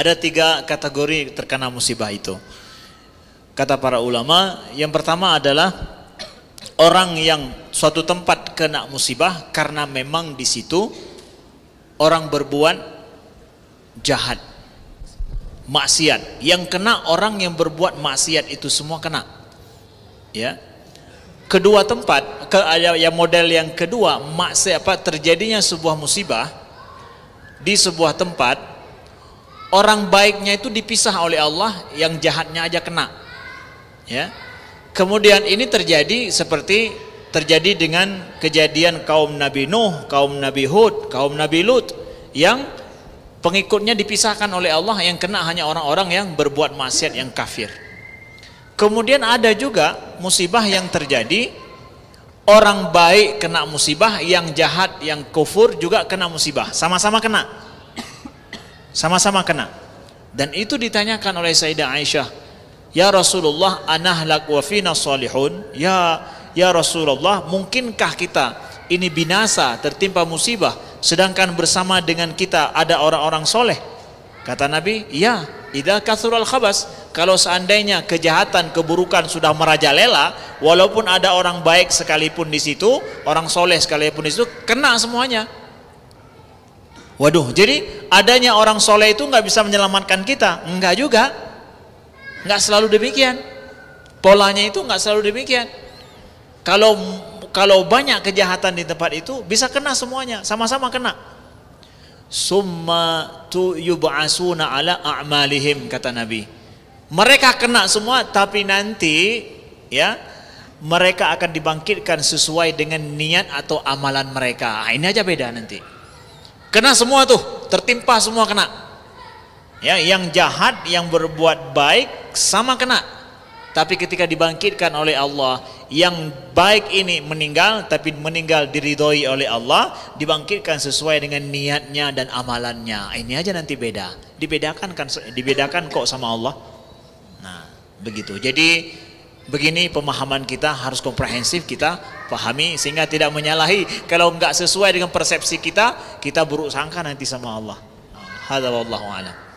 Ada tiga kategori terkena musibah itu. Kata para ulama, yang pertama adalah orang yang suatu tempat kena musibah karena memang di situ orang berbuat jahat, maksiat. Yang kena orang yang berbuat maksiat itu semua kena. Ya. Kedua tempat, ke, yang ya, model yang kedua, maksiat apa terjadinya sebuah musibah di sebuah tempat orang baiknya itu dipisah oleh Allah, yang jahatnya aja kena. Ya. Kemudian ini terjadi seperti terjadi dengan kejadian kaum Nabi Nuh, kaum Nabi Hud, kaum Nabi Lut yang pengikutnya dipisahkan oleh Allah yang kena hanya orang-orang yang berbuat maksiat yang kafir. Kemudian ada juga musibah yang terjadi orang baik kena musibah, yang jahat yang kufur juga kena musibah, sama-sama kena. Sama-sama kena. Dan itu ditanyakan oleh Sayyidah Aisyah, "Ya Rasulullah, anahlak wa fina salihun?" Ya ya Rasulullah, mungkinkah kita ini binasa tertimpa musibah sedangkan bersama dengan kita ada orang-orang soleh? Kata Nabi, "Ya, idza al khabas." Kalau seandainya kejahatan, keburukan sudah merajalela, walaupun ada orang baik sekalipun di situ, orang soleh sekalipun di situ, kena semuanya. Waduh, jadi adanya orang soleh itu nggak bisa menyelamatkan kita? Nggak juga. Nggak selalu demikian. Polanya itu nggak selalu demikian. Kalau kalau banyak kejahatan di tempat itu bisa kena semuanya, sama-sama kena. Summa tu yub'asuna ala a'malihim kata Nabi. Mereka kena semua tapi nanti ya mereka akan dibangkitkan sesuai dengan niat atau amalan mereka. Ah, ini aja beda nanti. Kena semua tuh, tertimpa semua kena. Ya, yang jahat, yang berbuat baik sama kena. Tapi ketika dibangkitkan oleh Allah, yang baik ini meninggal tapi meninggal diridhoi oleh Allah, dibangkitkan sesuai dengan niatnya dan amalannya. Ini aja nanti beda. Dibedakan kan dibedakan kok sama Allah. Nah, begitu. Jadi Begini pemahaman kita harus komprehensif kita pahami sehingga tidak menyalahi. Kalau enggak sesuai dengan persepsi kita, kita buruk sangka nanti sama Allah. hadza wallahu a'lam.